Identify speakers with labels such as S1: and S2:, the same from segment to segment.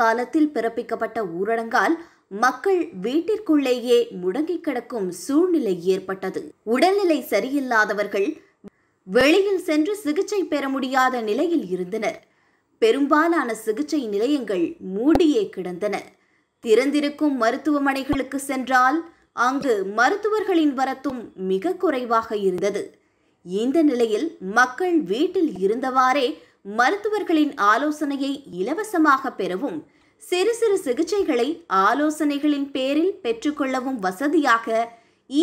S1: காலத்தில் பிறப்பிக்கப்பட்ட ஊரடங்கால் மக்கள் வீட்டிற்குள்ளேயே முடங்கிக் கிடக்கும் சூழ்நிலை ஏற்பட்டது உடல்நிலை சரியில்லாதவர்கள் வெளியில் சென்று சிகிச்சை பெற முடியாத நிலையில் இருந்தனர் பெரும்பாலான சிகிச்சை நிலையங்கள் மூடியே கிடந்தன திறந்திருக்கும் மருத்துவமனைகளுக்கு சென்றால் அங்கு மருத்துவர்களின் வரத்தும் மிக குறைவாக இருந்தது இந்த நிலையில் மக்கள் வீட்டில் இருந்தவாறே மருத்துவர்களின் ஆலோசனையை இலவசமாக பெறவும் சிறு சிறு சிகிச்சைகளை ஆலோசனைகளின் பேரில் பெற்றுக்கொள்ளவும் வசதியாக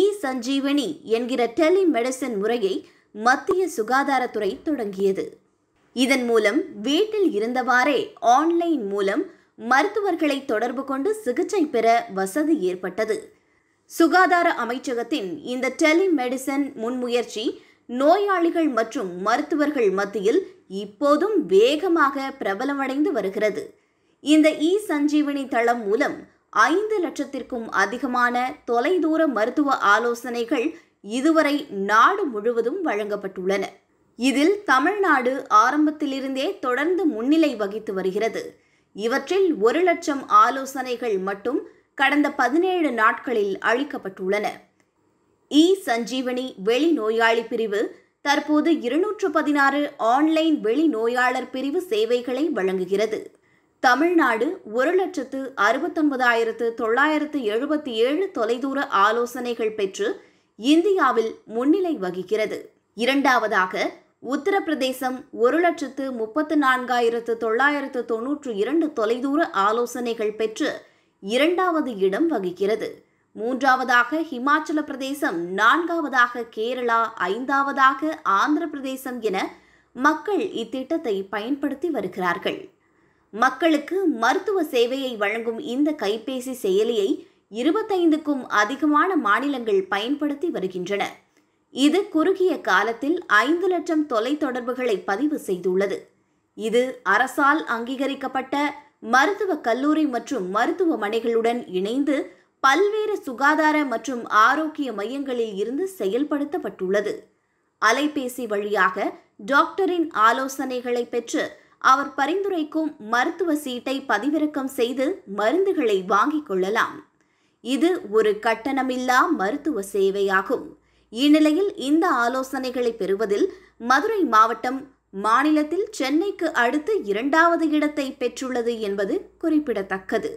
S1: இ சஞ்சீவனி என்கிற டெலிமெடிசன் முறையை மத்திய சுகாதாரத்துறை தொடங்கியது இதன் மூலம் வீட்டில் இருந்தவாறே ஆன்லைன் மூலம் மருத்துவர்களை தொடர்பு கொண்டு சிகிச்சை பெற வசதி ஏற்பட்டது சுகாதார அமைச்சகத்தின் இந்த டெலிமெடிசன் முன்முயற்சி நோயாளிகள் மற்றும் மருத்துவர்கள் மத்தியில் இப்போதும் வேகமாக பிரபலமடைந்து வருகிறது இந்த இ சஞ்சீவினி தளம் மூலம் ஐந்து லட்சத்திற்கும் அதிகமான தொலைதூர மருத்துவ ஆலோசனைகள் இதுவரை நாடு முழுவதும் வழங்கப்பட்டுள்ளன இதில் தமிழ்நாடு ஆரம்பத்திலிருந்தே தொடர்ந்து முன்னிலை வகித்து வருகிறது இவற்றில் ஒரு லட்சம் ஆலோசனைகள் மட்டும் கடந்த பதினேழு நாட்களில் அளிக்கப்பட்டுள்ளன இ சஞ்சீவனி வெளி நோயாளி பிரிவு தற்போது இருநூற்று பதினாறு ஆன்லைன் வெளிநோயாளர் பிரிவு சேவைகளை வழங்குகிறது தமிழ்நாடு ஒரு லட்சத்து அறுபத்தொன்பதாயிரத்து தொள்ளாயிரத்து எழுபத்தி ஏழு தொலைதூர ஆலோசனைகள் பெற்று இந்தியாவில் முன்னிலை வகிக்கிறது இரண்டாவதாக உத்தரப்பிரதேசம் ஒரு லட்சத்து முப்பத்து நான்காயிரத்து தொள்ளாயிரத்து தொன்னூற்று இரண்டு தொலைதூர ஆலோசனைகள் பெற்று இரண்டாவது இடம் வகிக்கிறது மூன்றாவதாக ஹிமாச்சல பிரதேசம் நான்காவதாக கேரளா ஐந்தாவதாக ஆந்திர பிரதேசம் என மக்கள் இத்திட்டத்தை பயன்படுத்தி வருகிறார்கள் மக்களுக்கு மருத்துவ சேவையை வழங்கும் இந்த கைபேசி செயலியை இருபத்தைந்துக்கும் அதிகமான மாநிலங்கள் பயன்படுத்தி வருகின்றன இது குறுகிய காலத்தில் ஐந்து லட்சம் தொலைத்தொடர்புகளை பதிவு செய்துள்ளது இது அரசால் அங்கீகரிக்கப்பட்ட மருத்துவ கல்லூரி மற்றும் மருத்துவமனைகளுடன் இணைந்து பல்வேறு சுகாதார மற்றும் ஆரோக்கிய மையங்களில் இருந்து செயல்படுத்தப்பட்டுள்ளது அலைபேசி வழியாக டாக்டரின் ஆலோசனைகளை பெற்று அவர் பரிந்துரைக்கும் மருத்துவ சீட்டை பதிவிறக்கம் செய்து மருந்துகளை வாங்கிக் கொள்ளலாம் இது ஒரு கட்டணமில்லா மருத்துவ சேவையாகும் இந்நிலையில் இந்த ஆலோசனைகளை பெறுவதில் மதுரை மாவட்டம் மாநிலத்தில் சென்னைக்கு அடுத்து இரண்டாவது இடத்தை பெற்றுள்ளது என்பது குறிப்பிடத்தக்கது